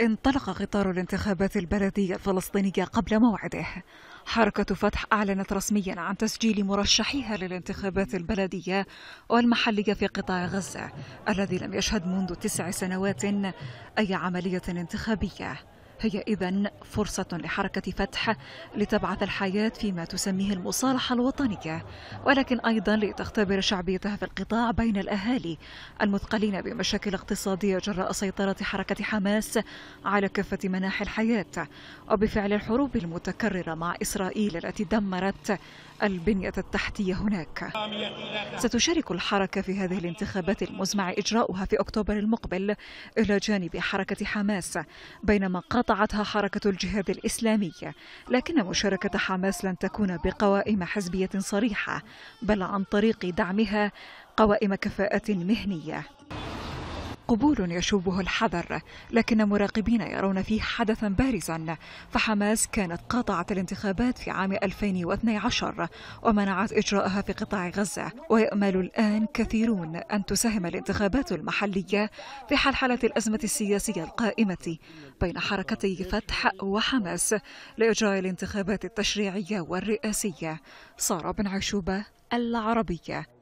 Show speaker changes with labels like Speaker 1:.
Speaker 1: انطلق قطار الانتخابات البلدية الفلسطينية قبل موعده حركة فتح أعلنت رسميا عن تسجيل مرشحيها للانتخابات البلدية والمحلية في قطاع غزة الذي لم يشهد منذ تسع سنوات أي عملية انتخابية هي إذا فرصة لحركة فتح لتبعث الحياة فيما تسميه المصالحة الوطنية ولكن أيضا لتختبر شعبيتها في القطاع بين الأهالي المثقلين بمشاكل اقتصادية جراء سيطرة حركة حماس على كافة مناحي الحياة وبفعل الحروب المتكررة مع إسرائيل التي دمرت البنية التحتية هناك ستشارك الحركة في هذه الانتخابات المزمع إجراؤها في أكتوبر المقبل إلى جانب حركة حماس بينما قطع قطعتها حركة الجهاد الإسلامي لكن مشاركة حماس لن تكون بقوائم حزبية صريحة بل عن طريق دعمها قوائم كفاءة مهنية قبول يشوبه الحذر لكن مراقبين يرون فيه حدثا بارزا فحماس كانت قاطعت الانتخابات في عام 2012 ومنعت إجراءها في قطاع غزة ويأمل الآن كثيرون أن تساهم الانتخابات المحلية في حلحلة الأزمة السياسية القائمة بين حركتي فتح وحماس لإجراء الانتخابات التشريعية والرئاسية سارة بن عشوبة العربية